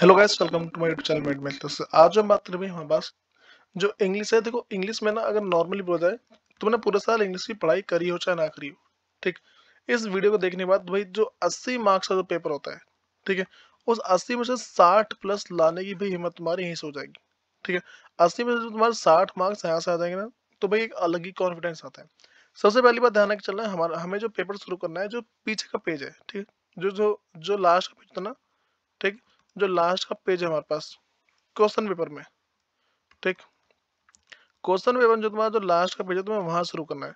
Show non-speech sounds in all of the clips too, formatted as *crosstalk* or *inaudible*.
hello guys welcome to my channel मेड मेल्टर्स आज हम बात कर रहे हैं पास जो इंग्लिश है देखो इंग्लिश में ना अगर नॉर्मली बोला जाए तुमने तो पूरे साल इंग्लिश की पढ़ाई करी हो चाहे ना करी हो ठीक इस वीडियो को देखने के बाद भाई जो 80 मार्क्स का जो पेपर होता है ठीक है उस 80 में से 60 प्लस लाने की भी हिम्मत तुम्हारी यहीं से हो जाएगी ठीक है अस्सी में से तुम्हारे साठ मार्क्स यहाँ से आ जाएंगे ना तो भाई एक अलग ही कॉन्फिडेंस आता है सबसे पहली बात ध्यान रखे चलना है हमारा हमें जो पेपर शुरू करना है जो पीछे का पेज है ठीक है जो जो जो लास्ट का पेज था ना ठीक जो लास्ट का पेज है हमारे पास क्वेश्चन पेपर में ठीक क्वेश्चन पेपर जो तुम्हारा जो लास्ट का पेज है तुम्हें वहां शुरू करना है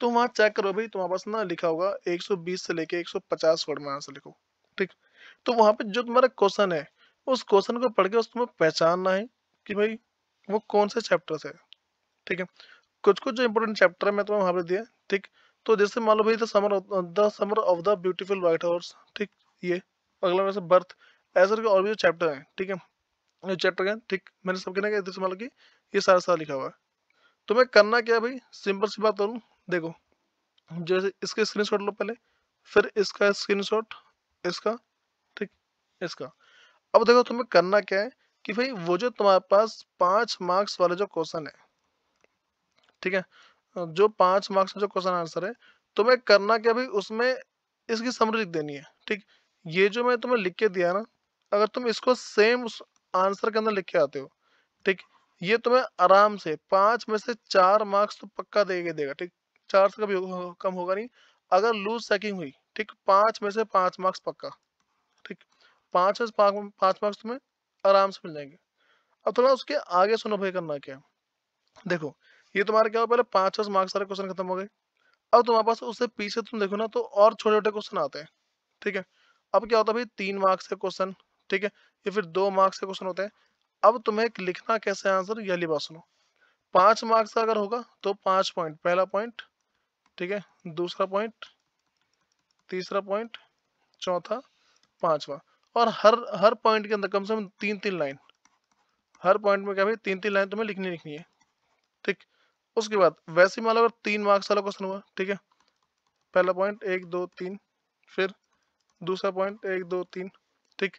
तो वहां चेक करो भाई तुम्हारे पास ना लिखा होगा 120 से लेके 150 वर्ड में आंसर लिखो ठीक तो वहां पे जो तुम्हारा क्वेश्चन है उस क्वेश्चन को पढ़ के उस तुम्हें पहचानना है कि भाई वो कौन से चैप्टर से ठीक है कुछ कुछ जो इम्पोर्टेंट चैप्टर है मैं तुम्हें वहां पर दिया ठीक तो जैसे मान लो भाई the summer the summer of the beautiful White House ठीक ये अगला वैसे बर्थ ऐसा करके और भी जो चैप्टर हैं ठीक है जो चैप्टर हैं ठीक मैंने सब कहना कहते मतलब कि ये सारा सारा लिखा हुआ है तो मैं करना क्या भाई सिंपल सी बात करूँ देखो जैसे इसके स्क्रीन लो पहले फिर इसका स्क्रीन इसका ठीक इसका अब देखो तुम्हें करना क्या है कि भाई वो जो तुम्हारे पास पाँच मार्क्स वाले जो क्वेश्चन है ठीक है जो पाँच मार्क्स का जो क्वेश्चन आंसर है तुम्हें करना क्या भाई उसमें इसकी समरी लिख देनी है ठीक ये जो मैं तुम्हें लिख के दिया ना अगर तुम इसको सेम उस आंसर के अंदर लिख के आते हो ठीक ये तुम्हें आराम से पांच में से चार मार्क्स तो पक्का देगा देगा ठीक चार से कभी हो, कम होगा नहीं अगर लूज सेकिंग हुई ठीक पांच में से पांच मार्क्स पक्का ठीक पांच में से पांच मार्क्स तुम्हें आराम से मिल जाएंगे अब थोड़ा उसके आगे सुनो भाई करना क्या देखो ये तुम्हारे क्या हो पहले पांच और मार्क्स सारे क्वेश्चन खत्म हो गए अब तुम्हारे पास उससे पीछे तुम देखो ना तो और छोटे छोटे क्वेश्चन आते हैं ठीक है अब क्या होता है भाई तीन मार्क्स के क्वेश्चन ठीक है ये फिर दो मार्क्स के क्वेश्चन होते हैं अब तुम्हें लिखना कैसे आंसर ये बात सुनो पांच मार्क्स का अगर होगा तो पांच पॉइंट पहला पॉइंट ठीक है दूसरा पॉइंट तीसरा पॉइंट चौथा पांचवा और हर हर पॉइंट के अंदर कम से कम तीन तीन लाइन हर पॉइंट में क्या भाई तीन तीन लाइन तुम्हें लिखनी लिखनी है ठीक उसके बाद वैसे मान लो अगर तीन मार्क्स वाला क्वेश्चन हुआ ठीक है पहला पॉइंट एक दो तीन फिर दूसरा पॉइंट एक दो तीन ठीक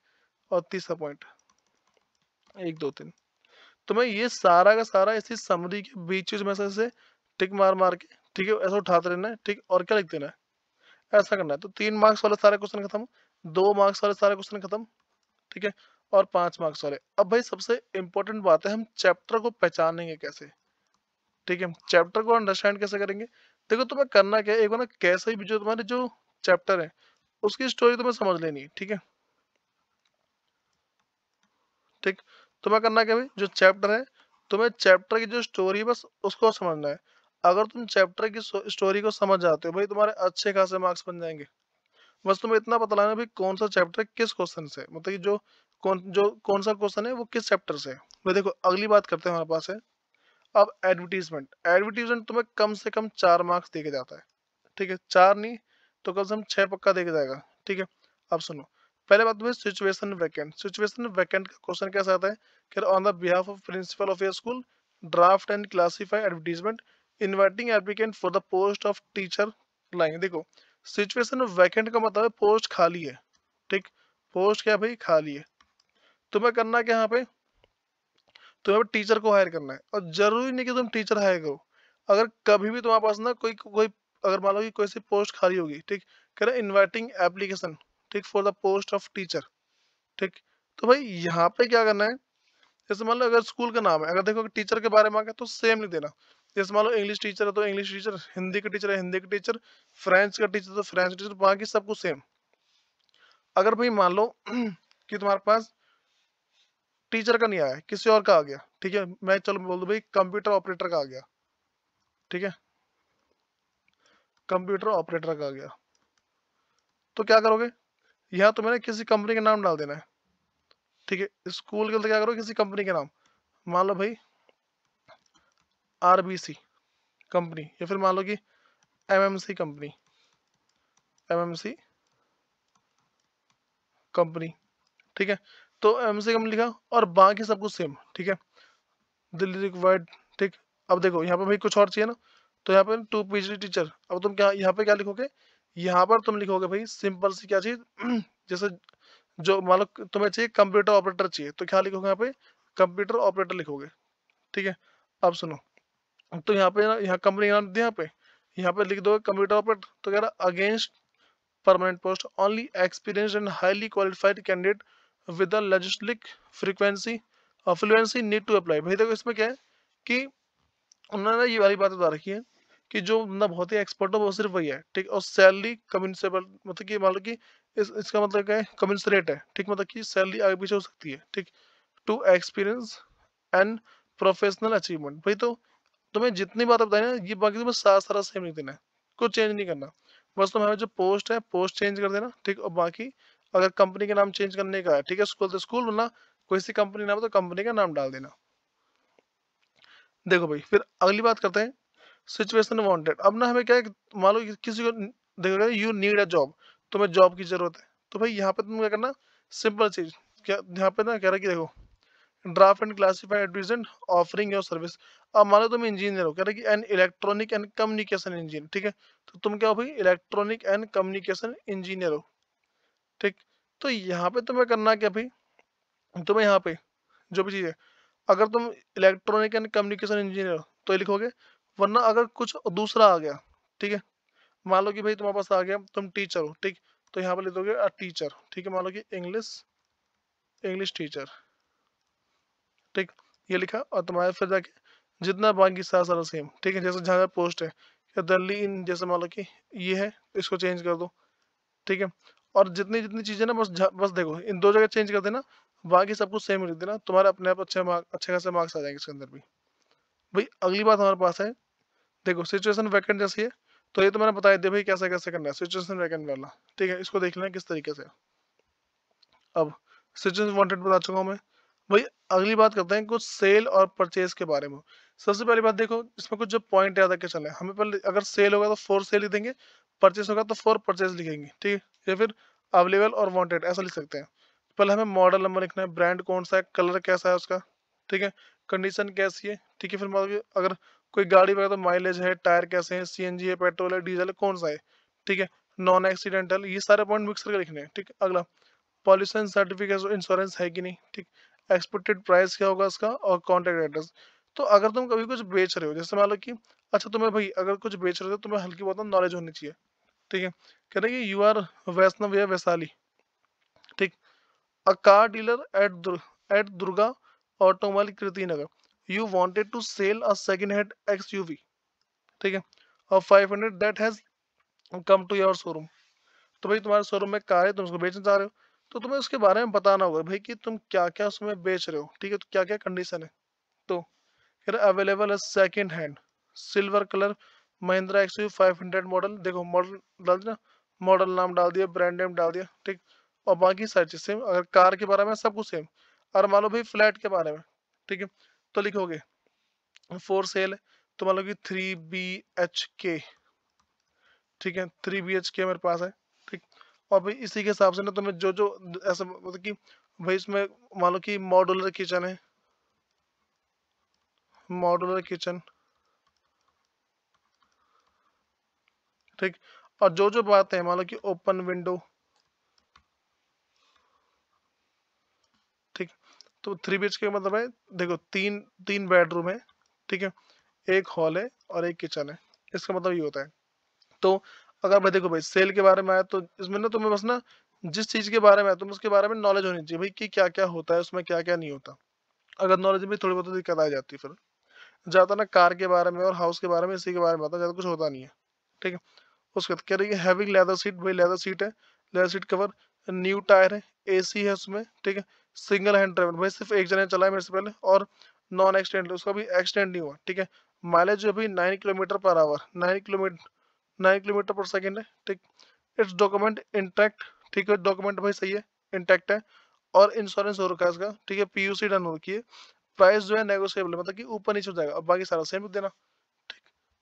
और तीसरा पॉइंट एक दो तीन तो मैं ये सारा का सारा इसी समरी के बीच में से टिक मार मार के ठीक है ऐसा उठाते रहना है ठीक और क्या लिख देना है ऐसा करना है तो तीन मार्क्स वाले सारे क्वेश्चन खत्म दो मार्क्स वाले सारे क्वेश्चन खत्म ठीक है और पांच मार्क्स वाले अब भाई सबसे इंपॉर्टेंट बात है हम चैप्टर को पहचानेंगे कैसे ठीक है चैप्टर को अंडरस्टैंड कैसे करेंगे देखो तुम्हें करना क्या है एक बार ना कैसे भी जो तुम्हारे जो चैप्टर है उसकी स्टोरी तुम्हें समझ लेनी है ठीक है ठीक तुम्हें तो करना क्या भाई जो चैप्टर है तुम्हें चैप्टर की जो स्टोरी बस उसको समझना है अगर तुम चैप्टर की स्टोरी को समझ जाते हो भाई तुम्हारे अच्छे खासे मार्क्स बन जाएंगे बस तुम्हें इतना पता लगाना भाई कौन सा चैप्टर किस क्वेश्चन से मतलब जो कौन जो कौन सा क्वेश्चन है वो किस चैप्टर से भाई देखो अगली बात करते हैं हमारे पास है अब एडवर्टीजमेंट एडवर्टीजमेंट तुम्हें कम से कम चार मार्क्स देके जाता है ठीक है चार नहीं तो कम से कम छः पक्का देके जाएगा ठीक है अब सुनो पहले बात में सिचुएशन वैकेंट सिचुएशन वैकेंट का क्वेश्चन कैसा आता है कि on the behalf of principal of your school draft and classify advertisement inviting applicant for the post of teacher line देखो सिचुएशन वैकेंट का मतलब है पोस्ट खाली है ठीक पोस्ट क्या भाई खाली है तुम्हें करना क्या यहाँ पे तुम्हें टीचर को हायर करना है और जरूरी नहीं कि तुम टीचर हायर करो अगर कभी भी तुम्हारे पास ना कोई कोई अगर मान लो कि कोई सी पोस्ट खाली होगी ठीक कह रहे इन्वाइटिंग एप्लीकेशन ठीक for the post of teacher ठीक तो भाई यहाँ पे क्या करना है जैसे मान लो अगर स्कूल का नाम है अगर देखो टीचर के बारे में मांगा तो सेम नहीं देना जैसे मान लो इंग्लिश टीचर है तो इंग्लिश टीचर हिंदी का टीचर है हिंदी का टीचर फ्रेंच का टीचर तो फ्रेंच टीचर बाकी सब कुछ सेम अगर भाई मान लो *clears throat* कि तुम्हारे पास टीचर का नहीं आया किसी और का आ गया ठीक है मैं चलो बोल दू भाई कंप्यूटर ऑपरेटर का आ गया ठीक है कंप्यूटर ऑपरेटर का आ गया तो क्या करोगे यहाँ तुम्हें तो मैंने किसी कंपनी का नाम डाल देना है ठीक है स्कूल के अंदर क्या करो किसी कंपनी का नाम मान लो भाई आरबीसी कंपनी या फिर मान लो कि एमएमसी कंपनी एमएमसी कंपनी ठीक है तो एमएमसी कंपनी लिखा और बाकी सब कुछ सेम ठीक है दिल्ली रिक्वायर्ड ठीक अब देखो यहाँ पे भाई कुछ और चाहिए ना तो यहाँ पे टू डी टीचर अब तुम क्या यहाँ पे क्या लिखोगे यहाँ पर तुम लिखोगे भाई सिंपल सी क्या चीज *clears throat* जैसे जो मान लो तुम्हें चाहिए कंप्यूटर ऑपरेटर चाहिए तो क्या लिखोगे यहाँ पे कंप्यूटर ऑपरेटर लिखोगे ठीक है अब सुनो तो यहाँ पे यहाँ कंपनी का नाम दिया यहाँ पे यहाँ पे लिख दो कंप्यूटर ऑपरेटर तो कह रहा against permanent post only experience and highly qualified candidate with logistic frequency और फ्लुएंसी नीड टू अप्लाई भाई देखो इसमें क्या है कि उन्होंने ये वाली बात बता रखी है कि जो बंदा बहुत ही एक्सपर्ट हो वो सिर्फ वही है ठीक और सैलरी कम्यूनिसेबल मतलब कि मान लो कि इस, इसका मतलब क्या है कम्यूनसरेट है ठीक मतलब कि सैलरी आगे पीछे हो सकती है ठीक to experience and professional achievement भाई तो तुम्हें जितनी बात बताई ना ये बाकी तुम्हें सारा सारा सेम लिख देना है कुछ चेंज नहीं करना बस तुम्हारा जो पोस्ट है पोस्ट चेंज कर देना ठीक और बाकी अगर कंपनी का नाम चेंज करने का है ठीक है स्कूल तो स्कूल होना कोई सी कंपनी नाम तो कंपनी का नाम डाल देना देखो भाई फिर अगली बात करते हैं सिचुएशन वांटेड अब ना हमें क्या है मान लो किसी को देखा यू नीड अ जॉब तुम्हें जॉब की जरूरत है तो भाई यहाँ पे तुम क्या करना सिंपल चीज क्या यहाँ पे ना कह रहा कि देखो draft and classified advertisement offering your service अब मान लो तुम इंजीनियर हो कह रहे कि an electronic and communication engineer ठीक है तो तुम क्या हो भाई इलेक्ट्रॉनिक एंड कम्युनिकेशन इंजीनियर हो ठीक तो यहाँ पे तुम्हें करना क्या भाई तुम्हें यहाँ पे जो भी चीज़ है अगर तुम इलेक्ट्रॉनिक एंड कम्युनिकेशन इंजीनियर हो तो लिखोगे वरना अगर कुछ दूसरा आ गया ठीक है मान लो कि भाई तुम्हारे पास आ गया तुम टीचर हो ठीक तो यहाँ पर लिख दोगे टीचर ठीक है मान लो कि इंग्लिश इंग्लिश टीचर ठीक ये लिखा और तुम्हारे फिर जाके जितना बाकी सारा सारा सेम ठीक है जैसे जहाँ पोस्ट है दिल्ली इन जैसे मान लो कि ये है इसको चेंज कर दो ठीक है और जितनी जितनी चीज़ें ना बस बस देखो इन दो जगह चेंज कर देना बाकी सब कुछ सेम लिख देना तुम्हारे अपने आप अच्छे मार्क अच्छे खासे मार्क्स आ जाएंगे इसके अंदर भी भाई अगली बात हमारे पास है देखो सिचुएशन वैकेंट जैसी है तो ये तो मैंने बताया दिया भाई कैसे कैसे करना है सिचुएशन वैकेंट वाला ठीक है इसको देख लेना किस तरीके से अब सिचुएशन वांटेड बता चुका हूँ मैं भाई अगली बात करते हैं कुछ सेल और परचेज के बारे में सबसे पहली बात देखो इसमें कुछ जो पॉइंट याद रखे चले हमें पहले अगर सेल होगा तो फोर सेल ही देंगे परचेज होगा तो फोर परचेज लिखेंगे ठीक है या फिर अवेलेबल और वॉन्टेड ऐसा लिख सकते हैं पहले हमें मॉडल नंबर लिखना है ब्रांड कौन सा है कलर कैसा है उसका ठीक है कंडीशन कैसी है ठीक है फिर मतलब अगर कोई गाड़ी वगैरह तो माइलेज है टायर कैसे हैं सीएनजी है पेट्रोल है डीजल है कौन सा है ठीक है नॉन एक्सीडेंटल ये सारे पॉइंट मिक्स करके लिखने हैं ठीक अगला पॉल्यूशन सर्टिफिकेट इंश्योरेंस है कि नहीं ठीक एक्सपेक्टेड प्राइस क्या होगा इसका और कॉन्टेक्ट एड्रेस तो अगर तुम कभी कुछ बेच रहे हो जैसे मान लो कि अच्छा तुम्हें तो भाई अगर कुछ बेच रहे हो तो तुम्हें हल्की बहुत नॉलेज होनी चाहिए ठीक है कह रहे कि यू आर वैष्णव या वैशाली ठीक a car dealer at at Durga automobile Kirti Nagar you you wanted to sell hand X U V ठीक है और five hundred that has come to your showroom तो भाई तुम्हारे शोरूम में कार है तुम उसको बेचना चाह रहे हो तो तुम्हें उसके बारे में बताना होगा भाई कि तुम क्या क्या उसमें बेच रहे हो ठीक है तो क्या क्या कंडीशन है तो फिर अवेलेबल है second hand silver colour Mahindra X U five hundred model देखो मॉडल डाल दिया मॉडल नाम डाल दिया ब्रांड नेम डाल दिया ठीक और बाकी सारी चीज सेम अगर कार के बारे में सब कुछ सेम और मान लो भाई फ्लैट के बारे में ठीक है तो लिखोगे फोर सेल तो मान लो कि थ्री बी एच के ठीक है थ्री बी एच के मेरे पास है ठीक और भाई इसी के हिसाब से ना तुम्हें जो जो ऐसा मतलब कि भाई इसमें मान लो कि मॉडुलर किचन है मॉडुलर किचन ठीक और जो जो बात है मान लो कि ओपन विंडो तो थ्री बी के मतलब है देखो तीन तीन बेडरूम है ठीक है एक हॉल है और एक किचन है इसका मतलब ये होता है तो अगर मैं देखो भाई सेल के बारे में आया तो इसमें ना तुम्हें बस ना जिस चीज के बारे में है उसके बारे में नॉलेज होनी चाहिए भाई कि क्या क्या होता है उसमें क्या क्या नहीं होता अगर नॉलेज में थोड़ी बहुत तो दिक्कत आ जाती है फिर ज़्यादा ना कार के बारे में और हाउस के बारे में इसी के बारे में आता ज़्यादा कुछ होता नहीं है ठीक है उसके बाद कह रही है लेदर सीट भाई लेदर सीट है leather seat cover new tyre है एसी है उसमें ठीक है सिंगल हैंड ड्राइवर भाई सिर्फ एक जने चला है मेरे से पहले और नॉन एक्सटेंड उसका भी एक्सटेंड नहीं हुआ ठीक है माइलेज जो अभी nine kilometre per hour nine kilometre nine kilometre per second है ठीक इट्स डॉक्यूमेंट इंटैक्ट ठीक है डॉक्यूमेंट भाई सही है इंटैक्ट है और इंश्योरेंस हो रखा है इसका ठीक है पीयूसी डन हो रखी है प्राइस जो है नेगोशियबल मतलब कि ऊपर नीचे हो जाएगा अब बाकी सारा सेम देना ठीक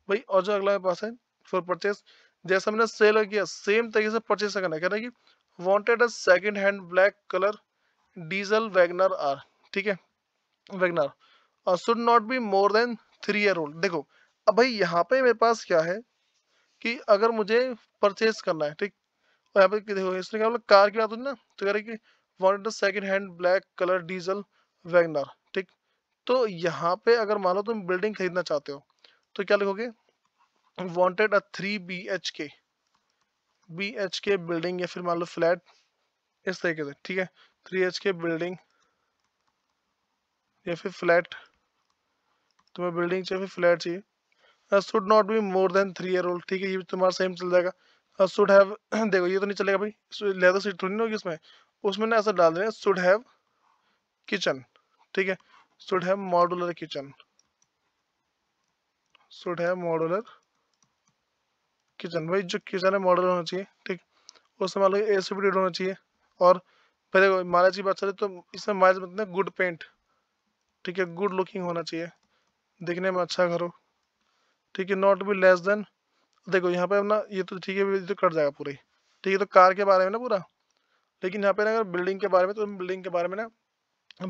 भाई और जो अगला पास है फॉर परचेज जैसा मैंने सेल किया सेम तरीके से परचेज करना है कहना कि wanted a second hand black colour diesel Wagon R R ठीक है Wagon R should not be more than three year old देखो अब भाई यहाँ पे मेरे पास क्या है कि अगर मुझे परचेज करना है ठीक और यहाँ पे देखो इसने क्या बोला कार की बात ना तो कह रहे कि wanted second hand black colour diesel Wagon R ठीक तो यहाँ पे अगर मान लो तुम बिल्डिंग खरीदना चाहते हो तो क्या लिखोगे wanted a three B H K B H K building या फिर मान लो फ्लैट इस तरीके से ठीक है थ्री एच के बिल्डिंग या फिर फ्लैट तुम्हें बिल्डिंग चाहिए फिर फ्लैट चाहिए should not be more than three year old ठीक है ये भी तुम्हारा सेम चल जाएगा शुड हैव *clears throat* देखो ये तो नहीं चलेगा भाई लेदर सीट थोड़ी नहीं होगी इसमें उसमें ना ऐसा डाल देना शुड हैव किचन ठीक है should have modular kitchen should have modular kitchen भाई जो किचन है मॉडल होना चाहिए ठीक उसमें मान लो ए सी होना चाहिए और पहले महाराज की बात करें तो इसमें महाराज मतलब गुड पेंट ठीक है गुड लुकिंग होना चाहिए देखने में अच्छा करो ठीक है नॉट बी लेस देन देखो यहाँ पे अपना ये तो ठीक है तो कट जाएगा पूरे ठीक है तो कार के बारे में ना पूरा लेकिन यहाँ पे ना अगर बिल्डिंग के बारे में तो बिल्डिंग के बारे में ना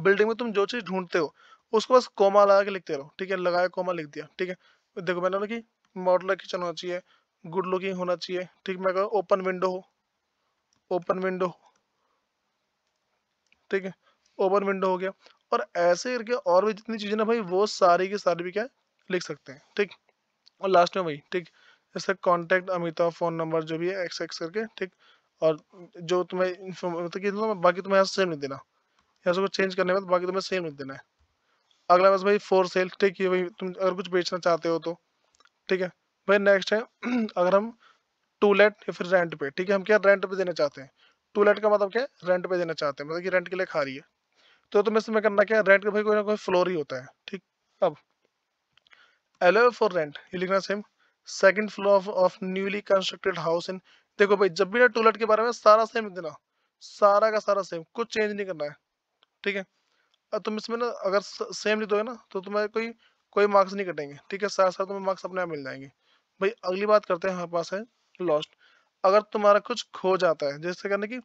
बिल्डिंग में तुम जो चीज़ ढूंढते हो उसको बस कोमा लगा के लिखते रहो ठीक है लगाया कोमा लिख दिया ठीक है देखो मैंने कि मॉडलर किचन होना चाहिए गुड लुकिंग होना चाहिए ठीक मैं ओपन विंडो हो ओपन विंडो हो ठीक है ओपन विंडो हो गया और ऐसे करके और भी जितनी चीज़ें ना भाई वो सारी की सारी भी क्या लिख सकते हैं ठीक और लास्ट में वही ठीक जैसे कॉन्टैक्ट अमिता फ़ोन नंबर जो भी है एक्स एक्स करके ठीक और जो तुम्हें मतलब तो बाकी तुम्हें यहाँ सेम नहीं देना यहाँ से कुछ चेंज करने में बाकी तुम्हें सेम नहीं देना है अगला बस भाई फोर सेल ठीक है भाई तुम अगर कुछ बेचना चाहते हो तो ठीक है भाई नेक्स्ट है *clears throat* अगर हम टू लेट या फिर रेंट पे ठीक है हम क्या रेंट पे देना चाहते हैं टू लेट का मतलब क्या है रेंट पे देना चाहते हैं मतलब कि रेंट के लिए खा रही है तो तुम्हें इसमें करना क्या है रेंट का भाई कोई ना कोई फ्लोर ही होता है ठीक अब एलो फॉर रेंट ये लिखना same second floor of of newly constructed house in देखो भाई जब भी ना टूलेट के बारे में सारा सेम देना सारा का सारा सेम कुछ चेंज नहीं करना है ठीक है अब तुम इसमें ना अगर सेम लिख दोगे ना तो तुम्हें कोई कोई मार्क्स नहीं कटेंगे ठीक है सारा सारा तुम्हें मार्क्स अपने आप मिल जाएंगे भाई अगली बात करते हैं हमारे पास है लॉस्ट अगर तुम्हारा कुछ खो जाता है जैसे कहना की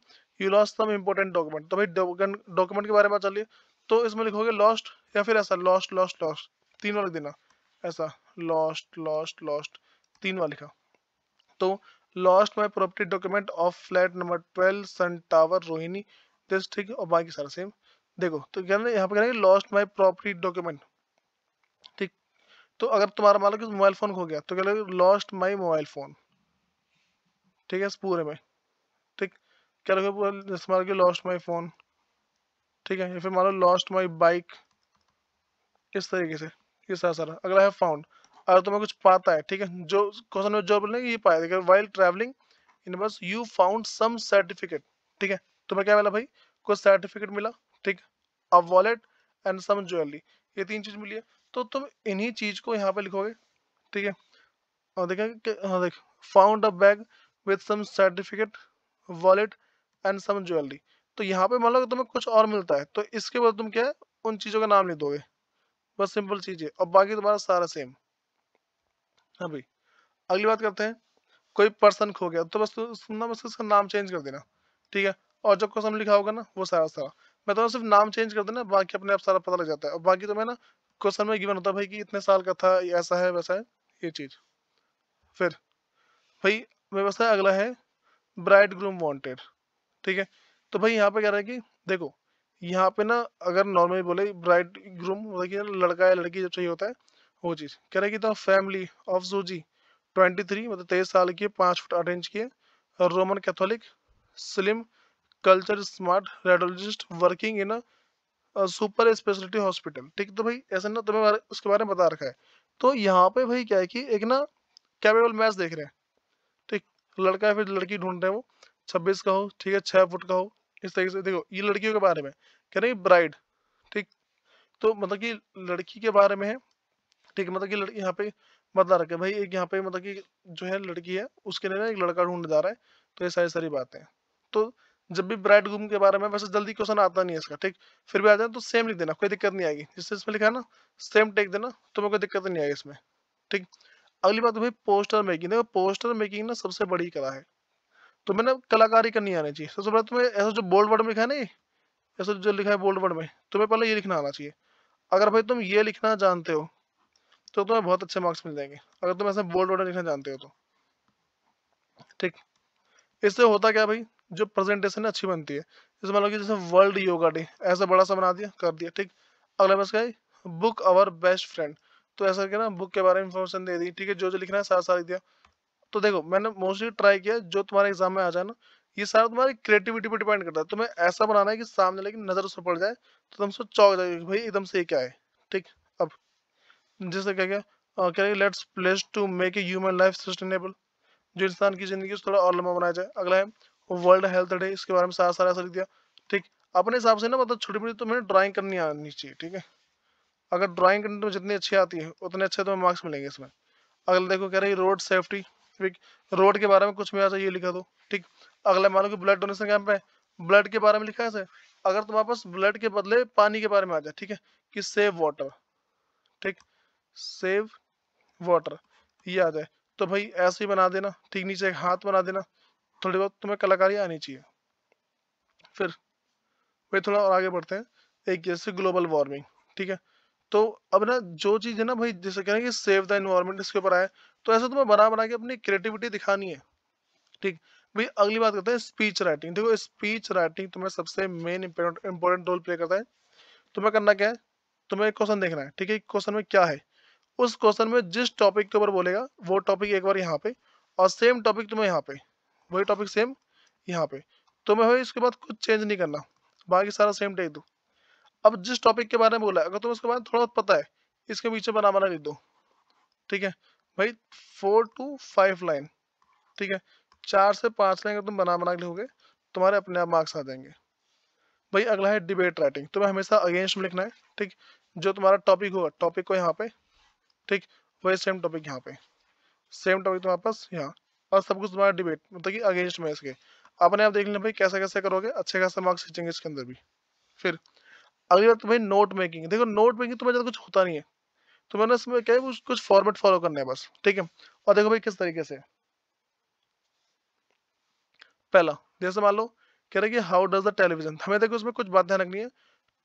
you lost some important document तो भाई डॉक्यूमेंट के बारे में चलिए तो इसमें लिखोगे लॉस्ट या फिर ऐसा लॉस्ट लॉस्ट लॉस्ट तीन बार लिख देना ऐसा लॉस्ट लॉस्ट लॉस्ट तीन बार लिखा तो lost my property document of flat number twelve Sun Tower Rohini this ठीक और बाकी सारा सेम देखो तो क्या यहाँ पे करेंगे लॉस्ट माई प्रॉपर्टी डॉक्यूमेंट ठीक तो अगर तुम्हारा मान लो कि मोबाइल फोन खो गया तो क्या लॉस्ट माई मोबाइल फोन ठीक है इस पूरे में ठीक क्या लगे पूरा जैसे मान लो लॉस्ट माई फोन ठीक है या फिर मान लो लॉस्ट माई बाइक इस तरीके से ये सारा सारा अगला है फाउंड अगर तुम्हें कुछ पाता है ठीक है जो क्वेश्चन में जो बोलेंगे ये पाया देखिए वाइल्ड ट्रैवलिंग इन बस यू फाउंड सम सर्टिफिकेट ठीक है तुम्हें क्या मिला भाई कुछ सर्टिफिकेट मिला ठीक a wallet and some jewellery ये तीन चीज मिली है तो तुम इन्हीं चीज को यहाँ पे लिखोगे ठीक है और देखें हाँ देख found a bag with some certificate wallet and some jewellery तो यहाँ पे मान लो तुम्हें कुछ और मिलता है तो इसके बाद तुम क्या है उन चीज़ों का नाम लिख दोगे बस सिंपल चीज़ है और बाकी तुम्हारा सारा सेम हाँ भाई अगली बात करते हैं कोई पर्सन खो गया तो बस सुनना बस उसका नाम चेंज कर देना ठीक है और जो क्वेश्चन लिखा होगा ना वो सारा सारा मैं तो सिर्फ नाम चेंज कर देना बाकी अपने आप सारा पता लग जाता है और बाकी तो मैं ना क्वेश्चन में गिवन होता है भाई कि इतने साल का था ऐसा है वैसा है ये चीज़ फिर भाई मेरे पास अगला है ब्राइड ग्रूम वॉन्टेड ठीक है तो भाई यहाँ पे कह रहे हैं कि देखो यहाँ पे ना अगर नॉर्मली बोले ब्राइड ग्रूम मतलब लड़का या लड़की जब चाहिए होता है वो चीज़ कह रहे कि तो फैमिली ऑफ जूजी ट्वेंटी थ्री मतलब तेईस साल की पांच फुट आठ इंच की है Roman Catholic slim culture smart radiologist working in super speciality hospital ठीक है तो भाई ऐसा ना तुम्हें उसके बारे में बता रखा है तो यहाँ पे भाई क्या है कि एक ना कैपेबल मैच देख रहे हैं लड़का है फिर लड़की ढूंढ रहे हैं वो छब्बीस का हो ठीक है छह फुट का हो इस तरीके से देखो ये लड़कियों के बारे में कह रहे ब्राइड ठीक तो मतलब की लड़की के बारे में है ठीक मतलब की लड़की यहाँ पे बता रखे भाई एक यहाँ पे मतलब की जो है लड़की है उसके लिए एक लड़का ढूंढ जा रहा है तो ये सारी सारी बातें तो जब भी ब्राइड गुम के बारे में वैसे जल्दी क्वेश्चन आता नहीं है इसका ठीक फिर भी आ जाए तो सेम लिख देना कोई दिक्कत नहीं आएगी जिससे इसमें लिखा है ना सेम टेक देना तो कोई दिक्कत नहीं आएगी इसमें ठीक अगली बात भाई पोस्टर मेकिंग देखो पोस्टर मेकिंग ना सबसे बड़ी कला है तो मैंने कलाकारी करनी आनी चाहिए सबसे पहले तुम्हें ऐसा जो बोल्ड वर्ड में लिखा है ना ऐसा जो लिखा है बोल्ड वर्ड में तुम्हें पहले ये लिखना आना चाहिए अगर भाई तुम ये लिखना जानते हो तो तुम्हें बहुत अच्छे मार्क्स मिल जाएंगे अगर तुम ऐसे बोल्ड वर्ड लिखना जानते हो तो ठीक इससे होता क्या भाई जो प्रेजेंटेशन अच्छी बनती है जैसे मान लो कि जैसे वर्ल्ड योगा डे ऐसा बड़ा सा बना दिया कर दिया ठीक अगला बस क्या बुक अवर बेस्ट फ्रेंड तो ऐसा करके ना बुक के बारे में इन्फॉर्मेशन दे दी ठीक है जो जो लिखना है सारा सारा दिया तो देखो मैंने मोस्टली ट्राई किया जो तुम्हारे एग्जाम में आ जाए ना ये सारा तुम्हारी क्रिएटिविटी पर डिपेंड करता है तुम्हें ऐसा बनाना है कि सामने लेकिन नजर उस पड़ जाए तो तुम सब चौक जाए भाई एकदम से क्या है ठीक अब जैसे क्या क्या कह let's place to make a human life sustainable जो इंसान की जिंदगी थोड़ा और लंबा बनाया जाए अगला है वर्ल्ड हेल्थ डे इसके बारे में सारा सारा सर दिया ठीक अपने हिसाब से ना मतलब छोटी मोटी तो मैंने ड्राइंग करनी आनी चाहिए ठीक है अगर ड्राइंग करने में जितनी अच्छी आती है उतने अच्छे तुम्हें मार्क्स मिलेंगे इसमें अगला देखो कह हैं रोड सेफ्टी ठीक रोड के बारे में कुछ मेरा ये चाहिए लिखा दो ठीक अगला मानो कि ब्लड डोनेशन कैंप है ब्लड के बारे में लिखा है अगर तुम्हारे पास ब्लड के बदले पानी के बारे में आ जाए ठीक है कि सेव वाटर ठीक सेव वाटर ये आ जाए तो भाई ऐसे ही बना देना ठीक नीचे एक हाथ बना देना थोड़ी बहुत तुम्हें कलाकारी आनी चाहिए फिर भाई थोड़ा और आगे बढ़ते हैं एक जैसे ग्लोबल वार्मिंग ठीक है तो अब ना जो चीज़ है ना भाई जैसे कह रहे हैं कि सेव द इन्वायरमेंट इसके ऊपर आए तो ऐसा तुम्हें बना बना के अपनी क्रिएटिविटी दिखानी है ठीक भाई अगली बात करते हैं स्पीच राइटिंग देखो स्पीच राइटिंग तुम्हें सबसे मेन इंपॉर्टेंट रोल प्ले करता है तुम्हें करना क्या है तुम्हें एक क्वेश्चन देखना है ठीक है क्वेश्चन में क्या है उस क्वेश्चन में जिस टॉपिक के ऊपर बोलेगा वो टॉपिक एक बार यहाँ पे और सेम टॉपिक तुम्हें यहाँ पे वही टॉपिक सेम यहाँ पे तुम्हें भाई इसके बाद कुछ चेंज नहीं करना बाकी सारा सेम टेक दू अब जिस टॉपिक के बारे में बोला अगर तुम्हें उसके बारे में थोड़ा पता है इसके पीछे बना बना लिख दो ठीक है भाई फोर टू फाइव लाइन ठीक है चार से पांच लाइन अगर तुम बना बना के लिखोगे तुम्हारे अपने आप मार्क्स आ जाएंगे भाई अगला है डिबेट राइटिंग तुम्हें हमेशा अगेंस्ट में लिखना है ठीक जो तुम्हारा टॉपिक होगा टॉपिक को यहाँ पे ठीक वही सेम टॉपिक यहाँ पे सेम टॉपिक तुम्हारे पास यहाँ और सब कुछ तुम्हारा डिबेट मतलब कि अगेंस्ट में इसके अपने आप देख लेना भाई कैसे कैसे करोगे अच्छे खासे मार्क्स खींचेंगे इसके अंदर भी फिर अगली बार तुम्हें नोट मेकिंग देखो नोट मेकिंग तुम्हें ज़्यादा कुछ होता नहीं है तो मैंने इसमें क्या है कुछ फॉर्मेट फॉलो करना है बस ठीक है और देखो भाई किस तरीके से पहला जैसे मान लो कह रहे कि हाउ डज द टेलीविजन हमें देखो उसमें कुछ बात ध्यान रखनी है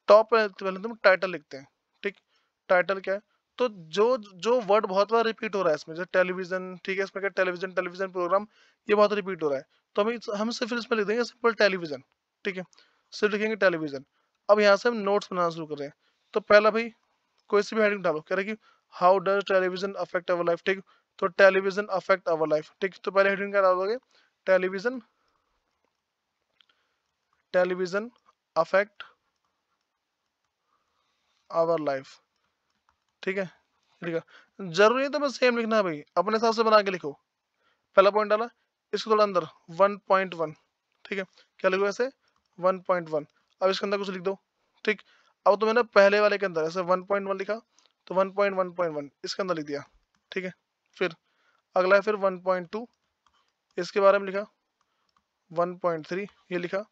टॉप पहले तुम टाइटल लिखते हैं ठीक टाइटल क्या है तो जो जो वर्ड बहुत बार रिपीट हो रहा है इसमें जैसे टेलीविजन ठीक है इसमें क्या टेलीविजन टेलीविजन प्रोग्राम ये बहुत रिपीट हो रहा है तो हम हम सिर्फ इसमें लिख देंगे सिंपल टेलीविजन ठीक है सिर्फ लिखेंगे टेलीविजन अब यहाँ से हम नोट्स बनाना शुरू कर रहे हैं तो पहला भाई कोई सी भी हेडिंग डालो कह रहे कि how does television affect our life ठीक तो टेलीविजन अफेक्ट अवर लाइफ ठीक तो पहले हेडिंग क्या डालोगे television television affect our life ठीक है ठीक है जरूरी है तो मैं सेम लिखना है भाई अपने हिसाब से बना के लिखो पहला पॉइंट डाला इसको थोड़ा अंदर 1.1 ठीक है क्या लिखो ऐसे 1.1 अब इसके अंदर कुछ लिख दो ठीक अब तो मैंने पहले वाले के अंदर ऐसे 1.1 लिखा तो 1.1.1 इसके अंदर लिख दिया ठीक है फिर अगला है फिर 1.2 इसके बारे में लिखा 1.3 ये लिखा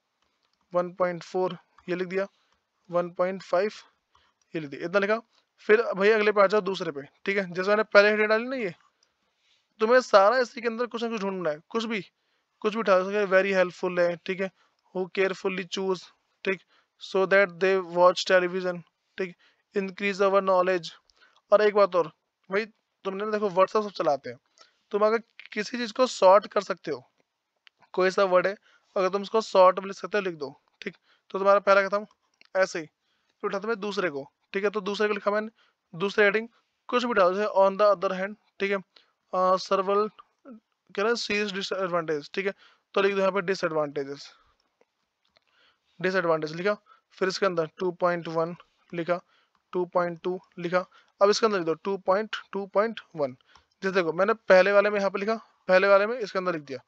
1.4 ये लिख दिया 1.5 ये लिख दिया इतना लिखा फिर भाई अगले पे आ जाओ दूसरे पे ठीक है जैसे मैंने पहले हेडिंग डाली ना ये तुम्हें तो सारा इसी के अंदर कुछ ना कुछ ढूंढना है कुछ भी कुछ भी उठा सकते वेरी हेल्पफुल है ठीक है हु केयरफुली चूज ठीक so that they watch television ठीक इंक्रीज अवर नॉलेज और एक बात और भाई तुमने देखो व्हाट्सएप सब चलाते हैं तुम अगर किसी चीज़ को शॉर्ट कर सकते हो कोई सा वर्ड है अगर तुम उसको शॉर्ट में लिख सकते हो लिख दो ठीक तो तुम्हारा पहला खत्म ऐसे ही फिर उठाते मैं दूसरे को ठीक है तो दूसरे को लिखा मैंने दूसरे हेडिंग कुछ भी डालो जैसे ऑन द अदर हैंड ठीक है सर्वल कह रहा है सीज डिसएडवांटेज ठीक है तो लिख दो यहाँ पे डिसएडवांटेजेस डिसएडवांटेज लिखा फिर इसके अंदर 2.1 लिखा 2.2 लिखा अब इसके अंदर लिख दो 2.2.1 जैसे देखो मैंने पहले वाले में यहाँ पे लिखा पहले वाले में इसके अंदर लिख दिया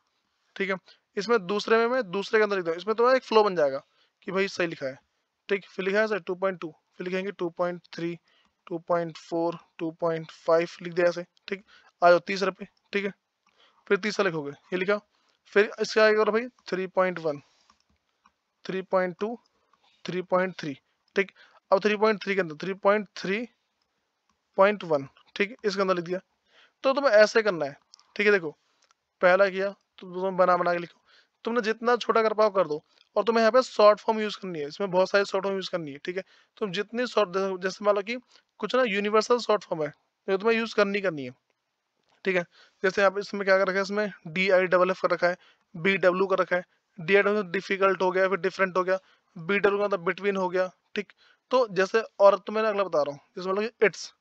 ठीक है इसमें दूसरे में मैं दूसरे के अंदर लिख दिया इसमें तुम्हारा तो एक फ्लो बन जाएगा कि भाई सही लिखा है ठीक फिर लिखा है सर टू पॉइंट टू फिर लिखेंगे two two point point three four two point five लिख दिया ऐसे ठीक आ जाओ तीसरे पे ठीक है फिर तीसरा लिखोगे ये लिखा फिर इसका आएगा भाई three point one three point ठीक अब थ्री पॉइंट ठीक इसके अंदर लिख दिया तो तुम्हें ऐसे करना है ठीक है देखो पहला किया तो तुम बना बना के लिखो तुमने जितना छोटा कर पाओ कर दो और तुम्हें यहाँ पे शॉर्ट फॉर्म यूज करनी है इसमें बहुत सारे शॉर्ट फॉर्म यूज करनी है ठीक है तुम जितनी शॉर्ट जैसे मान लो कि कुछ ना यूनिवर्सल शॉर्ट फॉर्म है जो तुम्हें यूज करनी करनी है ठीक है जैसे यहाँ पे इसमें क्या कर रखा है इसमें डी आई डबल एफ कर रखा है बी डब्ल्यू कर रखा है डी डिफिकल्ट हो गया फिर डिफरेंट हो गया डब्ल्यू का बिटवीन तो हो गया ठीक तो जैसे और तो मैं अगला बता रहा हूँ मतलब इट्स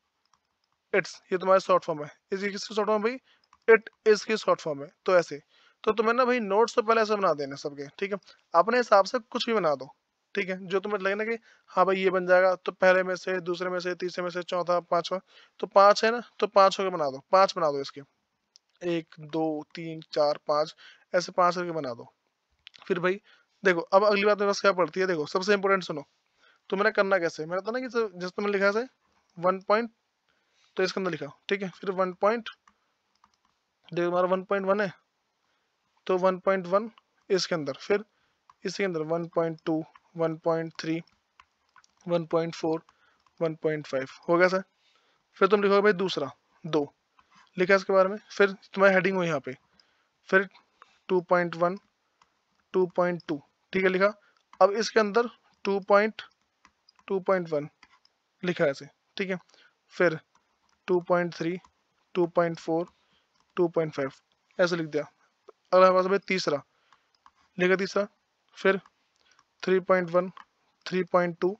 इट्स ये तुम्हारे शॉर्ट फॉर्म है इसकी किसकी शॉर्ट फॉर्म भाई इट इज की शॉर्ट फॉर्म है तो ऐसे तो तुम्हें ना भाई नोट्स तो पहले ऐसे बना देने सबके ठीक है अपने हिसाब से कुछ भी बना दो ठीक है जो तुम्हें लगे ना कि हाँ भाई ये बन जाएगा तो पहले में से दूसरे में से तीसरे में से चौथा पांचवा तो पांच है ना तो पांच होकर बना दो पांच बना दो इसके एक दो तीन चार पांच ऐसे पांच करके बना दो फिर भाई देखो अब अगली बात मेरे पास क्या पड़ती है देखो सबसे इंपॉर्टेंट सुनो तो मेरा करना कैसे मेरा तो ना कि जैसे मैंने लिखा से वन पॉइंट तो इसके अंदर लिखा ठीक है फिर वन पॉइंट देखो हमारा वन पॉइंट वन है तो वन पॉइंट वन इसके अंदर फिर इसके अंदर one point two one point three one point four one point five हो गया सर फिर तुम लिखोगे भाई दूसरा दो लिखा इसके बारे में फिर तुम्हारी हेडिंग हो यहाँ पे फिर टू पॉइंट वन 2.2 ठीक है लिखा अब इसके अंदर 2.2.1 लिखा है ऐसे ठीक है फिर 2.3 2.4 2.5 ऐसे लिख दिया अगला हमारे पास तीसरा लिखा तीसरा फिर 3.1 3.2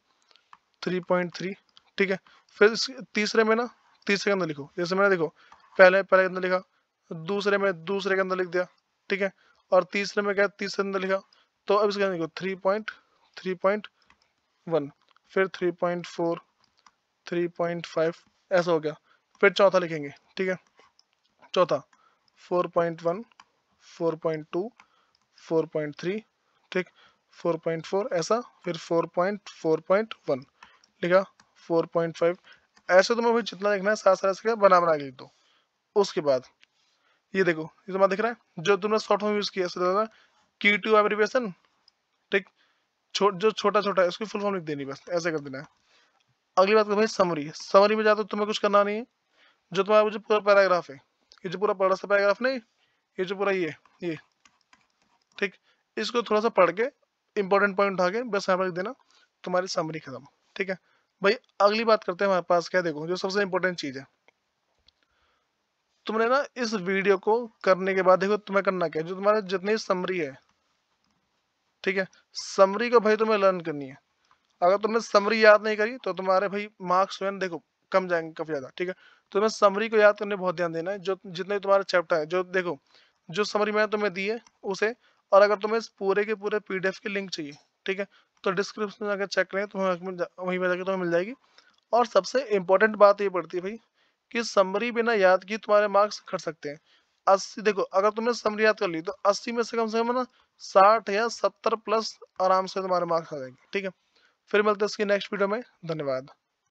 3.3 ठीक है फिर तीसरे में ना तीसरे के अंदर लिखो जैसे मैंने देखो पहले पहले के अंदर लिखा दूसरे में दूसरे के अंदर लिख दिया ठीक है और तीसरे में क्या तीसरे अंदर लिखा तो अब इसका देखो three point three point one फिर three point four three point five ऐसा हो गया फिर चौथा लिखेंगे ठीक है चौथा four point one four point two four point three ठीक फोर पॉइंट फोर ऐसा फिर four point four point one लिखा फोर पॉइंट फाइव ऐसे तो मैं तो जितना लिखना है साथ साथ बना बना के लिख दो उसके बाद ये देखो ये तुम्हारा तो दिख रहा है जो तुमने शॉर्ट फॉर्म यूज किया था की टू एब्रीवेशन ठीक छो, जो छोटा छोटा है उसकी फुल फॉर्म लिख देनी बस ऐसे कर देना है अगली बात करो भाई समरी समरी में जाते तुम्हें कुछ करना नहीं है जो तुम्हारा जो पूरा पैराग्राफ है ये जो पूरा पढ़ा सा पैराग्राफ नहीं ये जो पूरा ये ये ठीक इसको थोड़ा सा पढ़ के इंपॉर्टेंट पॉइंट उठा के बस यहाँ पर लिख देना तुम्हारी समरी खत्म ठीक है भाई अगली बात करते हैं हमारे पास क्या देखो जो सबसे इंपॉर्टेंट चीज़ है तुमने ना इस वीडियो को करने के बाद देखो तुम्हें करना क्या जो तुम्हारा जितनी समरी है ठीक है समरी को भाई तुम्हें लर्न करनी है अगर तुमने समरी याद नहीं करी तो तुम्हारे भाई मार्क्स देखो कम जाएंगे काफी ज्यादा ठीक है तो तुम्हें समरी को याद करने बहुत ध्यान देना है जो जितने तुम्हारे चैप्टर है जो देखो जो समरी मैंने तुम्हें दी है उसे और अगर तुम्हें इस पूरे के पूरे पीडीएफ की लिंक चाहिए ठीक है तो डिस्क्रिप्शन में जाकर चेक करें तुम्हें वहीं पर जाकर तुम्हें मिल जाएगी और सबसे इम्पोर्टेंट बात ये पड़ती है भाई कि समरी बिना याद की तुम्हारे मार्क्स खट सकते हैं अस्सी देखो अगर तुमने समरी याद कर ली तो अस्सी में से कम से कम ना साठ या सत्तर प्लस आराम से तुम्हारे मार्क्स आ जाएंगे ठीक है फिर मिलते हैं इसकी नेक्स्ट वीडियो में धन्यवाद